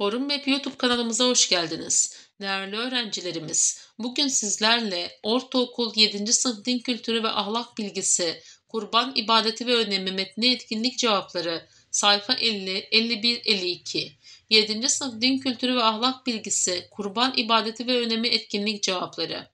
Forum Web YouTube kanalımıza hoş geldiniz. Değerli öğrencilerimiz, bugün sizlerle ortaokul 7. sınıf din kültürü ve ahlak bilgisi, kurban İbadeti ve önemi metni etkinlik cevapları sayfa 50, 51, 52. 7. sınıf din kültürü ve ahlak bilgisi, kurban İbadeti ve önemi etkinlik cevapları.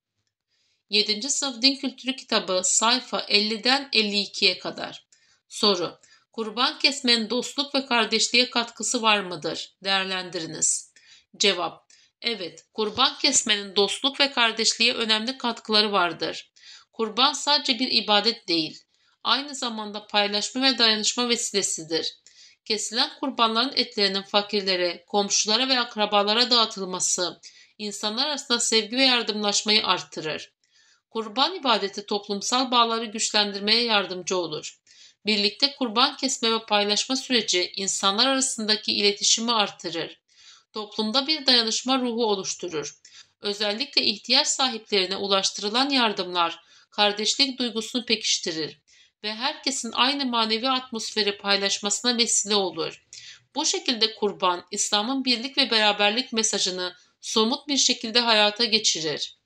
7. sınıf din kültürü kitabı sayfa 50'den 52'ye kadar. Soru. Kurban kesmenin dostluk ve kardeşliğe katkısı var mıdır? Değerlendiriniz. Cevap Evet, kurban kesmenin dostluk ve kardeşliğe önemli katkıları vardır. Kurban sadece bir ibadet değil, aynı zamanda paylaşma ve dayanışma vesilesidir. Kesilen kurbanların etlerinin fakirlere, komşulara ve akrabalara dağıtılması, insanlar arasında sevgi ve yardımlaşmayı artırır. Kurban ibadeti toplumsal bağları güçlendirmeye yardımcı olur. Birlikte kurban kesme ve paylaşma süreci insanlar arasındaki iletişimi artırır. Toplumda bir dayanışma ruhu oluşturur. Özellikle ihtiyaç sahiplerine ulaştırılan yardımlar kardeşlik duygusunu pekiştirir ve herkesin aynı manevi atmosferi paylaşmasına vesile olur. Bu şekilde kurban İslam'ın birlik ve beraberlik mesajını somut bir şekilde hayata geçirir.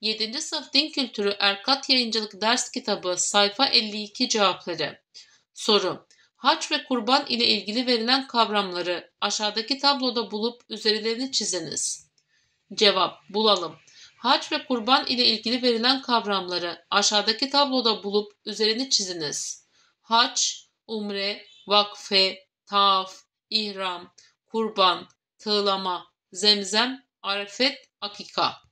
7. Sınıf Din Kültürü Erkat Yayıncılık Ders Kitabı Sayfa 52 Cevapları Soru Haç ve kurban ile ilgili verilen kavramları aşağıdaki tabloda bulup üzerlerini çiziniz. Cevap Bulalım. Haç ve kurban ile ilgili verilen kavramları aşağıdaki tabloda bulup üzerini çiziniz. Haç, umre, vakfe, Taaf, ihram, kurban, tığlama, zemzem, arefet, akika.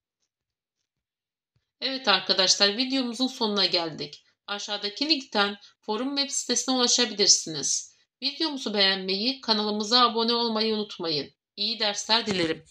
Evet arkadaşlar videomuzun sonuna geldik. Aşağıdaki linkten forum web sitesine ulaşabilirsiniz. Videomuzu beğenmeyi, kanalımıza abone olmayı unutmayın. İyi dersler dilerim.